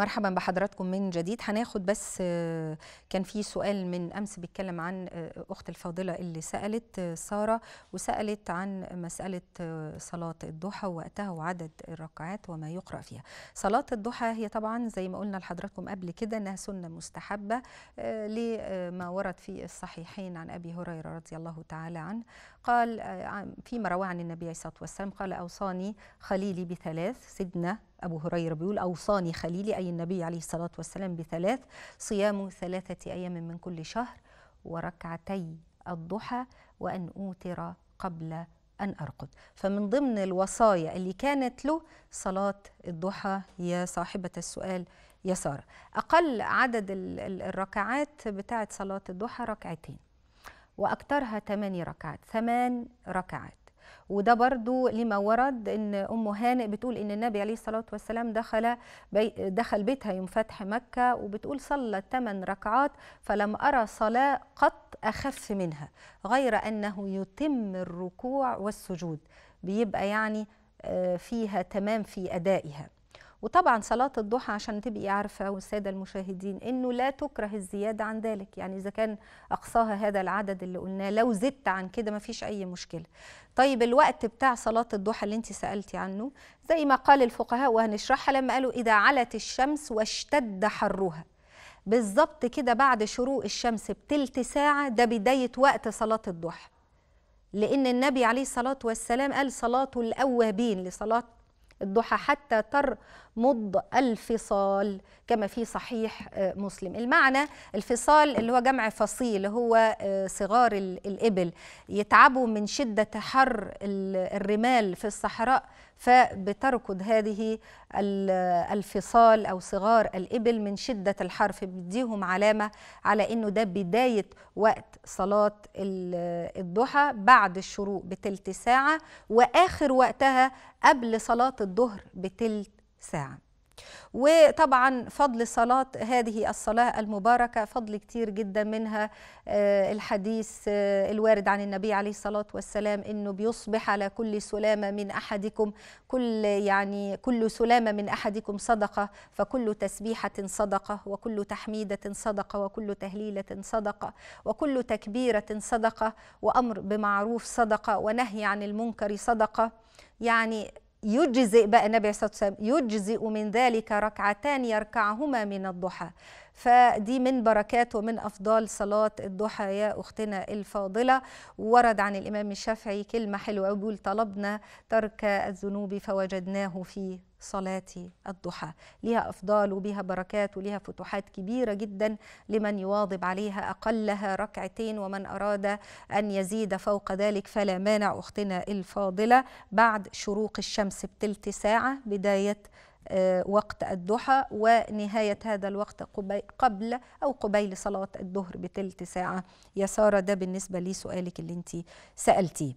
مرحبا بحضراتكم من جديد هناخد بس آه، كان في سؤال من امس بيتكلم عن آه، اخت الفاضله اللي سالت آه، ساره وسالت عن مساله صلاه الضحى ووقتها وعدد الركعات وما يقرا فيها صلاه الضحى هي طبعا زي ما قلنا لحضراتكم قبل كده انها سنه مستحبه لما ورد في الصحيحين عن ابي هريره رضي الله تعالى عنه قال فيما روى عن النبي عليه الصلاه والسلام قال اوصاني خليلي بثلاث سيدنا أبو هريرة بيقول أوصاني خليلي أي النبي عليه الصلاة والسلام بثلاث صيام ثلاثة أيام من كل شهر وركعتي الضحى وأن أوتر قبل أن أرقد فمن ضمن الوصايا اللي كانت له صلاة الضحى يا صاحبة السؤال يا سارة أقل عدد الركعات بتاعت صلاة الضحى ركعتين وأكثرها ثماني ركعات ثمان ركعات وده برضو لما ورد ان ام هانئ بتقول ان النبي عليه الصلاه والسلام دخل بي دخل بيتها يوم فتح مكه وبتقول صلى 8 ركعات فلم ارى صلاه قط اخف منها غير انه يتم الركوع والسجود بيبقى يعني آه، فيها تمام في ادائها وطبعا صلاة الضحى عشان تبقي عارفة والسادة المشاهدين إنه لا تكره الزيادة عن ذلك يعني إذا كان أقصاها هذا العدد اللي قلناه لو زدت عن كده مفيش أي مشكلة طيب الوقت بتاع صلاة الضحى اللي انت سألتي عنه زي ما قال الفقهاء وهنشرحها لما قالوا إذا علت الشمس واشتد حرها بالظبط كده بعد شروق الشمس بتلت ساعة ده بداية وقت صلاة الضحى لأن النبي عليه الصلاة والسلام قال صلاة الأوابين لصلاة الضحى حتى ترمض الفصال كما في صحيح آه، مسلم المعنى الفصال اللي هو جمع فصيل هو آه، صغار الإبل يتعبوا من شدة حر الرمال في الصحراء فبتركض هذه الفصال او صغار الابل من شده الحر فبيديهم علامه على انه ده بدايه وقت صلاه الضحى بعد الشروق بتلت ساعه واخر وقتها قبل صلاة الظهر بتلت ساعة وطبعا فضل صلاة هذه الصلاة المباركة فضل كتير جدا منها آه، الحديث آه، الوارد عن النبي عليه الصلاة والسلام أنه بيصبح على كل سلامة من أحدكم كل يعني كل سلامة من أحدكم صدقة فكل تسبيحة صدقة وكل تحميدة صدقة وكل تهليلة صدقة وكل تكبيرة صدقة وأمر بمعروف صدقة ونهي عن المنكر صدقة يعني يجزئ بقى النبي صلى الله عليه وسلم يجزئ من ذلك ركعتان يركعهما من الضحى فدي من بركات ومن افضال صلاه الضحى يا اختنا الفاضله ورد عن الامام الشافعي كلمه حلوه يقول طلبنا ترك الذنوب فوجدناه في صلاة الضحى لها أفضال وبها بركات ولها فتوحات كبيرة جدا لمن يواظب عليها أقلها ركعتين ومن أراد أن يزيد فوق ذلك فلا مانع أختنا الفاضلة بعد شروق الشمس بتلت ساعة بداية آه، وقت الضحى ونهاية هذا الوقت قبل أو قبيل صلاة الظهر بتلت ساعة يا سارة ده بالنسبة لسؤالك اللي انت سألتيه